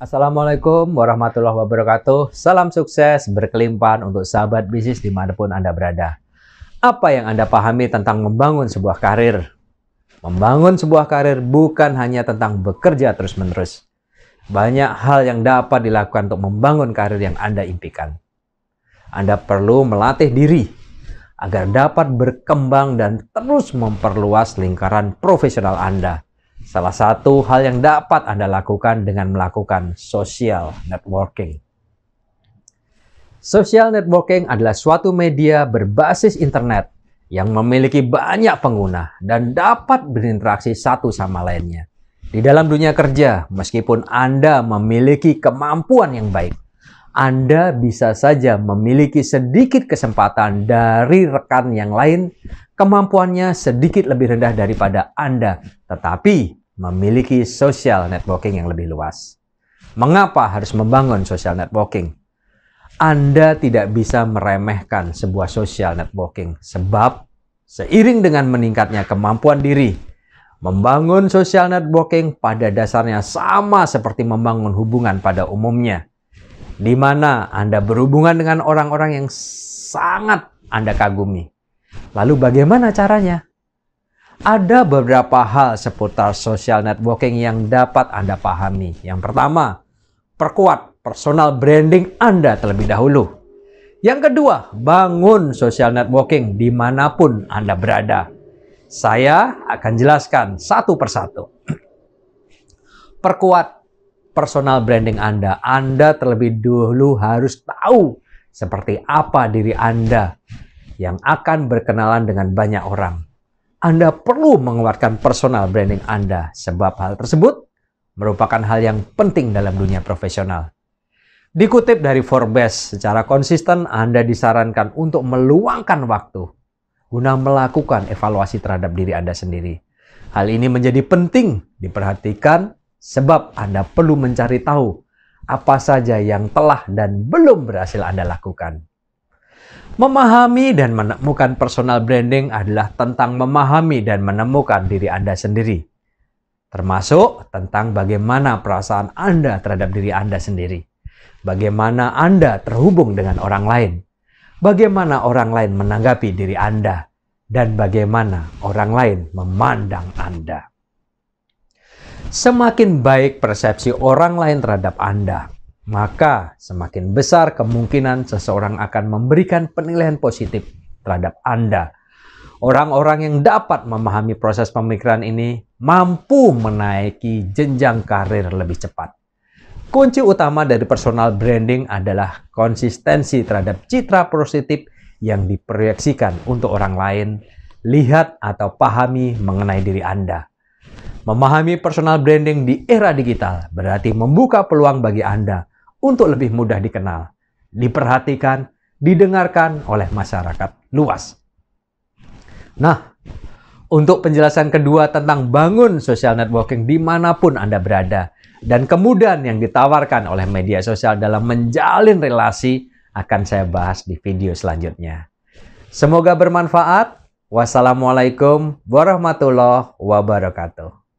Assalamualaikum warahmatullahi wabarakatuh. Salam sukses berkelimpahan untuk sahabat bisnis dimanapun Anda berada. Apa yang Anda pahami tentang membangun sebuah karir? Membangun sebuah karir bukan hanya tentang bekerja terus-menerus. Banyak hal yang dapat dilakukan untuk membangun karir yang Anda impikan. Anda perlu melatih diri agar dapat berkembang dan terus memperluas lingkaran profesional Anda Salah satu hal yang dapat Anda lakukan dengan melakukan social networking. Social networking adalah suatu media berbasis internet yang memiliki banyak pengguna dan dapat berinteraksi satu sama lainnya. Di dalam dunia kerja, meskipun Anda memiliki kemampuan yang baik, anda bisa saja memiliki sedikit kesempatan dari rekan yang lain, kemampuannya sedikit lebih rendah daripada Anda, tetapi memiliki social networking yang lebih luas. Mengapa harus membangun social networking? Anda tidak bisa meremehkan sebuah social networking sebab seiring dengan meningkatnya kemampuan diri, membangun social networking pada dasarnya sama seperti membangun hubungan pada umumnya. Di mana Anda berhubungan dengan orang-orang yang sangat Anda kagumi. Lalu bagaimana caranya? Ada beberapa hal seputar social networking yang dapat Anda pahami. Yang pertama, perkuat personal branding Anda terlebih dahulu. Yang kedua, bangun social networking dimanapun Anda berada. Saya akan jelaskan satu persatu. Perkuat personal branding Anda. Anda terlebih dahulu harus tahu seperti apa diri Anda yang akan berkenalan dengan banyak orang. Anda perlu mengeluarkan personal branding Anda sebab hal tersebut merupakan hal yang penting dalam dunia profesional. Dikutip dari Forbes, secara konsisten Anda disarankan untuk meluangkan waktu guna melakukan evaluasi terhadap diri Anda sendiri. Hal ini menjadi penting diperhatikan sebab Anda perlu mencari tahu apa saja yang telah dan belum berhasil Anda lakukan. Memahami dan menemukan personal branding adalah tentang memahami dan menemukan diri Anda sendiri. Termasuk tentang bagaimana perasaan Anda terhadap diri Anda sendiri. Bagaimana Anda terhubung dengan orang lain. Bagaimana orang lain menanggapi diri Anda. Dan bagaimana orang lain memandang Anda. Semakin baik persepsi orang lain terhadap Anda, maka semakin besar kemungkinan seseorang akan memberikan penilaian positif terhadap Anda. Orang-orang yang dapat memahami proses pemikiran ini mampu menaiki jenjang karir lebih cepat. Kunci utama dari personal branding adalah konsistensi terhadap citra positif yang diproyeksikan untuk orang lain, lihat atau pahami mengenai diri Anda. Memahami personal branding di era digital berarti membuka peluang bagi Anda untuk lebih mudah dikenal, diperhatikan, didengarkan oleh masyarakat luas. Nah, untuk penjelasan kedua tentang bangun social networking dimanapun Anda berada, dan kemudahan yang ditawarkan oleh media sosial dalam menjalin relasi akan saya bahas di video selanjutnya. Semoga bermanfaat. Wassalamualaikum warahmatullahi wabarakatuh.